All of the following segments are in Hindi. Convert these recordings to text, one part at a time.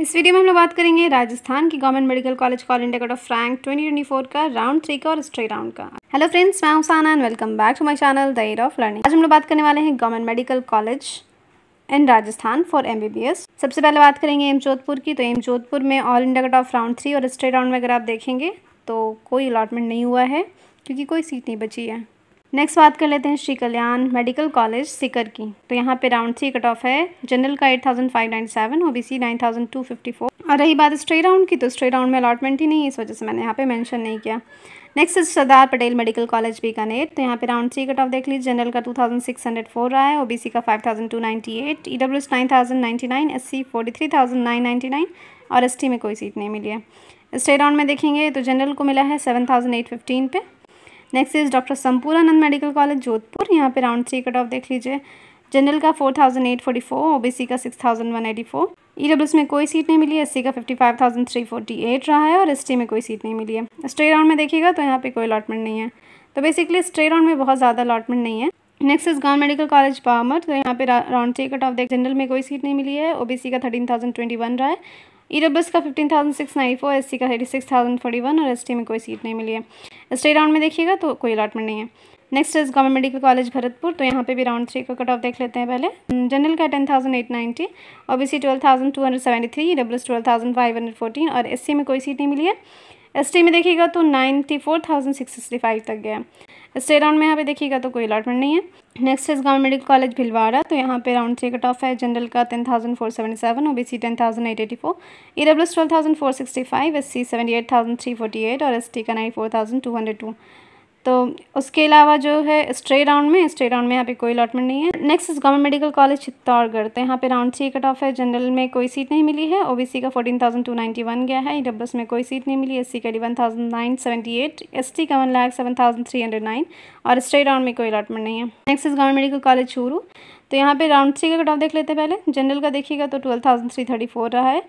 इस वीडियो में हम लोग बात करेंगे राजस्थान की government medical college all India cut off rank 2024 का राउंड थ्री का और स्ट्रे राउंड का हेलो फ्रेंड्स मैं Usana and welcome back to my channel the air of learning आज हम लोग बात करने वाले हैं government medical college in Rajasthan for M सबसे पहले बात करेंगे एम जोधपुर की तो एम जोधपुर में all India cut off round three और स्ट्रे राउंड में अगर आप देखेंगे तो कोई अलॉटमेंट नहीं हुआ है क्योंकि कोई सीट नहीं बची है नेक्स्ट बात कर लेते हैं श्री कल्याण मेडिकल कॉलेज सिकर की तो यहाँ पे राउंड थ्री कट ऑफ है जनरल का eight thousand five nine seven O B C nine thousand two fifty four और रही बात स्ट्रे राउंड की तो स्ट्रे राउंड में अलॉटमेंट ही नहीं है इस वजह से मैंने यहाँ पे मेंशन नहीं किया next Sardar Patel medical college Bikaner तो यहाँ पे राउंड थ्री कट ऑफ देख लीजिए जनरल का two thousand six hundred four रहा है सी का five thousand two ninety eight E W S nine thousand ninety nine S C forty three thousand nine ninety nine और एस टी में कोई सीट नहीं मिली है स्टे राउंड में देखेंगे तो जनरल को मिला है सेवन थाउजेंड एट फिफ्टीन पे next is doctor Sampurnanand medical college Jodhpur यहाँ पे राउंड थ्री कट ऑफ देख लीजिए जनरल का four thousand eight forty four OBC का six thousand one eighty four E W में कोई सीट नहीं मिली एस सी का fifty five thousand three forty eight रहा है और एस टी में कोई सीट नहीं मिली है स्ट्रे राउंड में देखिएगा तो यहाँ पे कोई अलॉटमेंट नहीं है तो बेसिकली स्ट्रे राउंड में बहुत ज़्यादा अलॉटमेंट नहीं है नेक्स्ट इज गांव मेडिकल कॉलेज पामर तो यहाँ पे राउंड थ्री कट ऑफ देख जनरल में कोई सीट नहीं मिली है ओबीसी का थर्टीन थाउजेंड ट्वेंटी वन रहा है ईडब्ल्यूएस का fifteen thousand six nine four C का thirty six thousand forty one और टी में e कोई सीट नहीं मिली है स्टेट राउंड में देखिएगा तो कोई अलाटमेंट नहीं है next is government medical college Bharatpur तो यहाँ पे भी राउंड थ्री का कट ऑफ देख लेते हैं पहले जनरल hmm, का ten thousand eight ninety O B C twelve thousand two hundred seventy three W twelve thousand five hundred fourteen और एस सी में कोई सीट नहीं मिली है एस टी में देखिएगा तो ninety four thousand six sixty five तक गया स्टे राउंड में यहाँ पे देखिएगा तो कोई अलाटमेंट नहीं है नेक्स्ट है गाँव मेडिकल कॉलेज भिलवाड़ा तो यहाँ पे राउंड थ्री कट ऑफ है जनरल का ten thousand four seventy seven O B C ten thousand eight eighty four E W S twelve thousand four sixty five S C seventy eight thousand three forty eight और एस टी का nine four thousand two hundred two तो उसके अलावा जो है स्ट्रे राउंड में स्ट्रे राउंड में यहाँ पे कोई अलॉटमेंट नहीं है next is government medical college Chittorgarh तो यहाँ पे राउंड थ्री कट ऑफ है जनरल में कोई सीट नहीं मिली है ओबीसी का fourteen thousand two ninety one गया है डब्ल्यूएस e में कोई सीट नहीं मिली एस सी का one thousand nine seventy eight S T का one lakh seven thousand three hundred nine और स्ट्रे राउंड में कोई अलॉटमेंट नहीं है next is government medical college Churu तो यहाँ पे राउंड थ्री का कट ऑफ देख लेते हैं पहले जनरल का देखिएगा तो twelve thousand three thirty four रहा है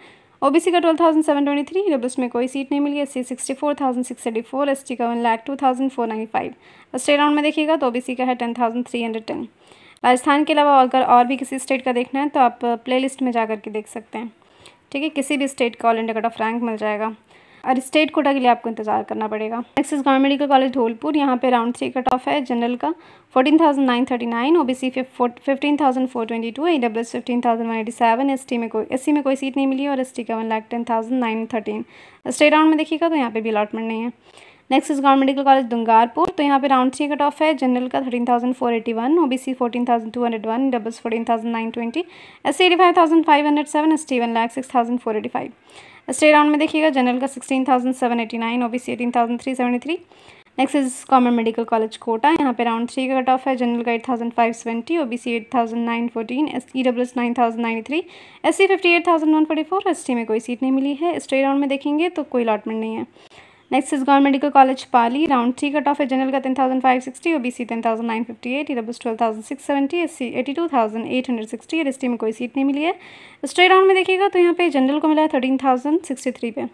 ओबीसी का twelve thousand seven twenty three W में कोई सीट नहीं मिली S C sixty four thousand six thirty four S T का one lakh two thousand four ninety five state round में देखिएगा तो ओबीसी का है ten thousand three hundred ten Rajasthan के अलावा अगर और भी किसी स्टेट का देखना है तो आप प्ले में जा करके के देख सकते हैं ठीक है किसी भी स्टेट का all India cut off rank मिल जाएगा और स्टेट कोटा के लिए आपको इंतजार करना पड़ेगा next is government medical college Dholpur यहाँ पे राउंड थ्री कट ऑफ है जनरल का fourteen thousand nine thirty nine O B C fifteen thousand four twenty two a thousand one eighty seven S T में कोई एस में कोई सीट नहीं मिली और एस टी का one lakh ten thousand nine thirteen state round में देखिएगा तो यहाँ पर भी अलॉटमेंट नहीं है next is government medical college Dungarpur तो यहाँ पे राउंड थ्री कट ऑफ है जनरल का thirteen thousand four eighty one O B C fourteen thousand two hundred one doubles fourteen thousand nine twenty S C eighty five thousand five hundred seven S T one lakh six thousand four eighty five stray round में देखिएगा जनरल का sixteen thousand seven eighty nine O B C eighteen thousand three seventy three next is government medical college Kota यहाँ पे राउंड थ्री का कट ऑफ है जनरल का eight thousand five seventy O B C eight thousand nine fourteen S E W S nine thousand nine three S C fifty eight thousand one forty four S T में कोई सीट नहीं मिली है स्टे राउंड में देखेंगे तो कोई अलॉटमेंट नहीं है next is government medical college Pali round three cut off है जनरल का ten thousand five sixty O B C ten thousand nine fifty eight W twelve thousand six seventy S C eighty two thousand eight hundred sixty और एस टी में कोई सीट नहीं मिली है स्ट्रेट राउंड में देखिएगा तो यहाँ पे जनरल को मिला है थर्टीन थाउजेंड सिक्सटी थ्री पे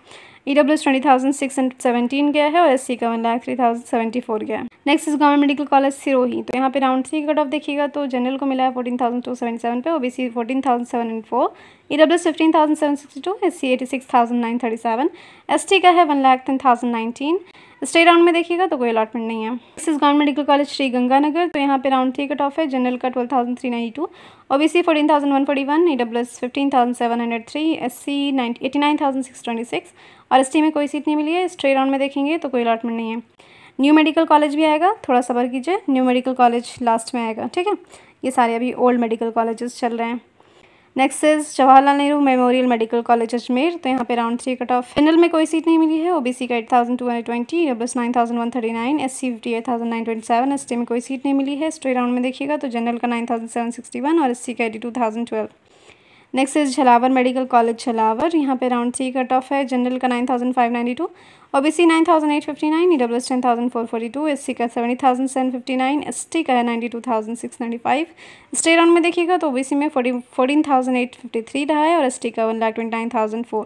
E W twenty thousand six seventeen गया है और एस सी का one lakh three thousand seventy four गया है next is government medical college Sirohi तो यहाँ पे राउंड थ्री कट ऑफ देखिएगा तो जनरल को मिला है fourteen thousand two seven seven पे OBC fourteen thousand seven and four E W fifteen thousand seven sixty two S C eighty six thousand nine thirty seven S T का है one lakh ten thousand nineteen state round में देखिएगा तो कोई अलॉटमेंट नहीं है next is government medical college Shri Ganganagar तो यहाँ पे राउंड थ्री कट ऑफ है जनरल का twelve thousand three nine to O B C fourteen thousand one forty one E W S fifteen thousand seven hundred three S C nine eighty nine thousand six twenty six और एस टी में कोई सीट नहीं मिली है स्टे राउंड में देखेंगे तो कोई अलॉटमेंट नहीं है न्यू मेडिकल कॉलेज भी आएगा थोड़ा सबर कीजिए न्यू मेडिकल कॉलेज लास्ट में आएगा ठीक है ये सारे अभी ओल्ड मेडिकल कॉलेजेस चल रहे हैं next is Jawaharlal Nehru memorial medical college Ajmer तो यहाँ पे round three cut off final में कोई सीट नहीं मिली है ओबीसी का eight thousand two hundred twenty W S nine thousand one thirty nine S C fifty eight thousand nine twenty seven S T में कोई सीट नहीं मिली है स्ट्री राउंड में देखिएगा तो जनरल का nine thousand seven sixty one और एस सी का eighty two thousand twelve next is Jhalawar medical college Jhalawar यहाँ पे राउंड सी कट ऑफ है जनरल का nine thousand five ninety two O B C nine thousand eight fifty nine E W S ten thousand four forty two S C का seventy thousand seven fifty nine S T का है ninety two thousand six ninety five state round में देखिएगा तो ओ बी सी में forty fourteen thousand eight fifty three रहा है और एस टी का one lakh twenty nine thousand four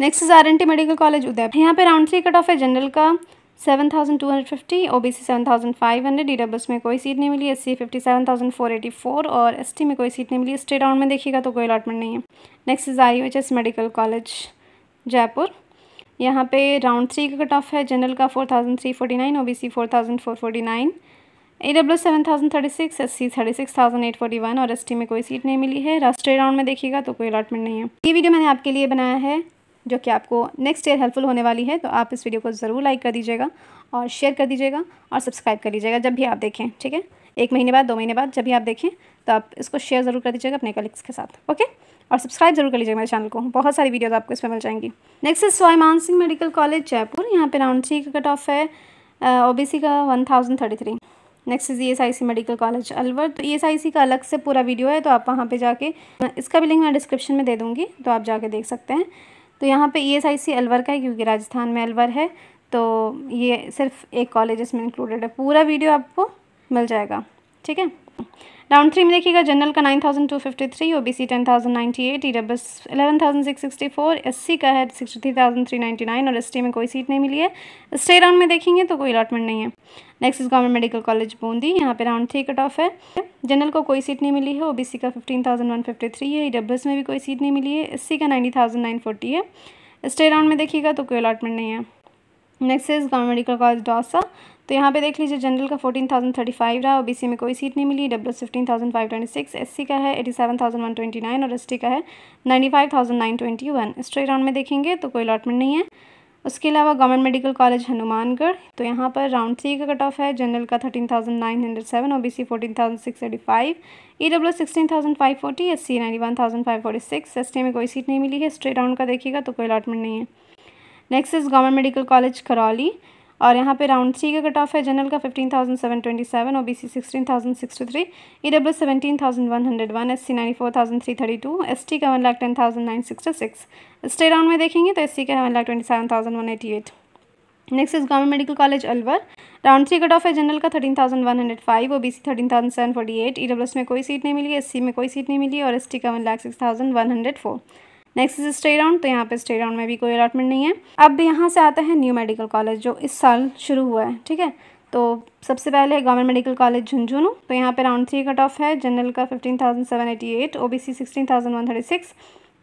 next is R N T medical college Udaipur यहाँ पे राउंड थ्री कट ऑफ है जनरल का seven thousand two hundred fifty O B C seven thousand five hundred D W S में कोई सीट नहीं मिली S C fifty seven thousand four eighty four और एस टी में कोई सीट नहीं मिली स्टेट राउंड में देखिएगा तो कोई अलाटमेंट नहीं है next is I H S medical college Jaipur यहाँ पे राउंड थ्री का कट ऑफ है जनरल का four thousand three forty nine O B C four thousand four forty nine A W seven thousand thirty six S C thirty six thousand eight forty one और एस टी में कोई सीट नहीं मिली है राष्ट्रीय राउंड में देखिएगा तो कोई अलाटमेंट नहीं है ये वीडियो मैंने आपके लिए बनाया है जो कि आपको नेक्स्ट ईयर हेल्पफुल होने वाली है तो आप इस वीडियो को ज़रूर लाइक कर दीजिएगा और शेयर कर दीजिएगा और सब्सक्राइब कर लीजिएगा जब भी आप देखें ठीक है एक महीने बाद दो महीने बाद जब भी आप देखें तो आप इसको शेयर ज़रूर कर दीजिएगा अपने कलीग्स के साथ ओके और सब्सक्राइब जरूर कर लीजिएगा मेरे चैनल को बहुत सारी वीडियोज़ आपको इसमें मिल जाएंगी नेक्स्ट इज स्वाई मान सिंह मेडिकल कॉलेज जयपुर यहाँ पे राउंड थ्री का कट ऑफ है ओबीसी का one thousand thirty three next is E medical college Alwar तो ई e का अलग से पूरा वीडियो है तो आप वहाँ पे जाके इसका भी लिंक मैं डिस्क्रिप्शन में दे दूँगी तो आप जाके देख सकते हैं तो यहाँ पे ईएसआईसी e अलवर का है क्योंकि राजस्थान में अलवर है तो ये सिर्फ एक कॉलेज इसमें इंक्लूडेड है पूरा वीडियो आपको मिल जाएगा ठीक है राउंड थ्री में देखिएगा जनरल का nine thousand two fifty three O B C ten thousand ninety eight E W eleven thousand six sixty four S C का है sixty three thousand three ninety nine और एस टी में कोई सीट नहीं मिली है स्टे राउंड में देखेंगे तो कोई अलाटमेंट नहीं है next is government medical college Bundi यहाँ पे राउंड थ्री कट ऑफ है जनरल को कोई सीट नहीं मिली है ओ बी सी का fifteen thousand one fifty three है ई e डब्ल्यू में भी कोई सीट नहीं मिली है एस सी का नाइन्टी थाउजेंड नाइन फोर्टी है स्टे राउंड में देखिएगा तो कोई अलाटमेंट नहीं है next is government medical college Dausa तो यहाँ पे देख लीजिए जनरल का फोर्टीन थाउजेंड थर्टी फाइव रहा ओबीसी में कोई सीट नहीं मिली W fifteen thousand five twenty six S का है eighty seven thousand one twenty nine और एस का है ninety five thousand nine twenty one state round में देखेंगे तो कोई अलॉटमेंट नहीं है उसके अलावा गवर्नमेंट मेडिकल कॉलेज हनुमानगढ़ तो यहाँ पर राउंड थ्री का कट ऑफ है जनरल का thirteen thousand nine hundred seven O B C fourteen thousand six eighty five E W sixteen thousand five forty S C ninety one thousand five forty six S T में कोई सीट नहीं मिली है स्ट्रेट राउंड का देखिएगा तो कोई अलॉटमेंट नहीं है next is government medical college Karauli और यहाँ पे राउंड थ्री का कट ऑफ है जनरल का fifteen thousand seven twenty seven O B C sixteen thousand sixty three E W seventeen thousand one hundred one S C nine four thousand three thirty two S T का one lakh ten thousand nine sixty six state round में देखेंगे तो एस सी का one lakh twenty seven thousand one eighty eight next is government medical college Alwar round three cut off है जनरल का thirteen thousand one hundred five O B C thirteen thousand seven forty eight E W S में कोई सीट नहीं मिली एस सी में कोई सीट नहीं मिली और एस टी का one lakh six thousand one hundred four next is state round तो यहाँ पे स्टे राउंड में भी कोई अलॉटमेंट नहीं है अब यहाँ से आता है न्यू मेडिकल कॉलेज जो इस साल शुरू हुआ है ठीक है तो सबसे पहले है गवर्नमेंट मेडिकल कॉलेज झुंझुनू तो यहाँ पे राउंड थ्री कट ऑफ है जनरल का fifteen thousand seven eighty eight O B C sixteen thousand one thirty six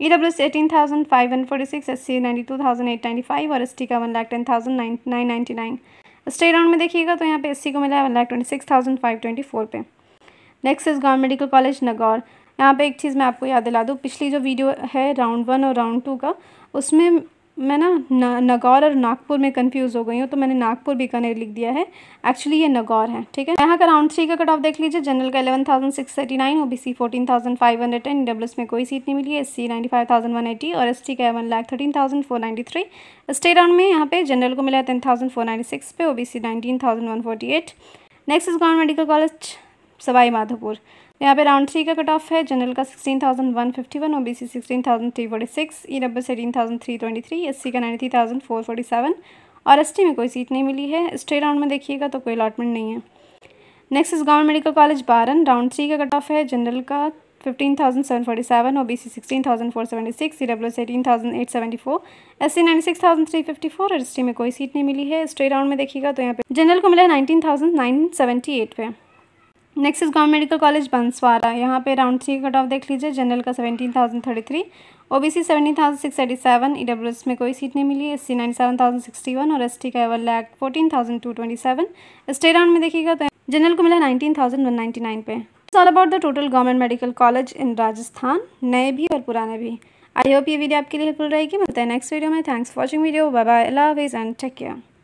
E W S eighteen thousand five one forty six S C ninety two thousand eight ninety five और एस टी का one lakh ten thousand nine nine ninety nine state round में देखिएगा तो यहाँ पे एस सी को मिला है one lakh twenty six thousand five twenty four पे next is government medical college Nagaur यहाँ पे एक चीज़ मैं आपको याद दिला दूँ पिछली जो वीडियो है राउंड वन और राउंड टू का उसमें मैं ना नागौर और नागपुर में कंफ्यूज हो गई हूँ तो मैंने नागपुर बीकानेर लिख दिया है एक्चुअली ये नागौर है ठीक है यहाँ का राउंड थ्री का कट ऑफ देख लीजिए जनरल का eleven thousand six thirty nine O B C fourteen thousand five hundred ten W में कोई सीट नहीं मिली है S C ninety five thousand one eighty और एस टी का one lakh thirteen thousand four ninety three state round में यहाँ पे जनरल को मिला है ten thousand four ninety six पे O B C nineteen thousand one forty eight next is government medical college Sawai Madhopur यहाँ पे राउंड थ्री का कट ऑफ है जनरल का sixteen thousand one fifty one O B C sixteen thousand three forty six E W eighteen thousand three twenty three S C का ninety thousand four forty seven और एस टी में कोई सीट नहीं मिली है स्टे राउंड में देखिएगा तो कोई अलॉटमेंट नहीं है next is government medical college Baran round three का कट ऑफ है जनरल का fifteen thousand seven forty seven O B C sixteen thousand four seventy six E W eighteen thousand eight seventy four S C ninety six thousand three fifty four और एस टी e में कोई सीट नहीं मिली है स्टे राउंड में देखिएगा तो यहाँ पे जनरल को मिला है nineteen thousand nine seventy eight पे next is government medical college Banswara यहाँ पे राउंड थ्री कट ऑफ देख लीजिए जनरल का seventeen thousand thirty three O B C seventy thousand six eighty seven E W S में कोई सीट नहीं मिली S C nine seven thousand sixty one और एस टी का one lakh fourteen thousand two twenty seven state round में देखिएगा तो जनरल को मिला nineteen thousand one ninety nine पे it's all about the total government medical college in Rajasthan नए भी और पुराने भी आई होप ये वीडियो आपके लिए हेल्पफुल रहेगी मिलते हैं नेक्स्ट वीडियो में thanks for watching video bye bye अल्लाह हाफिज़ एंड टेक केयर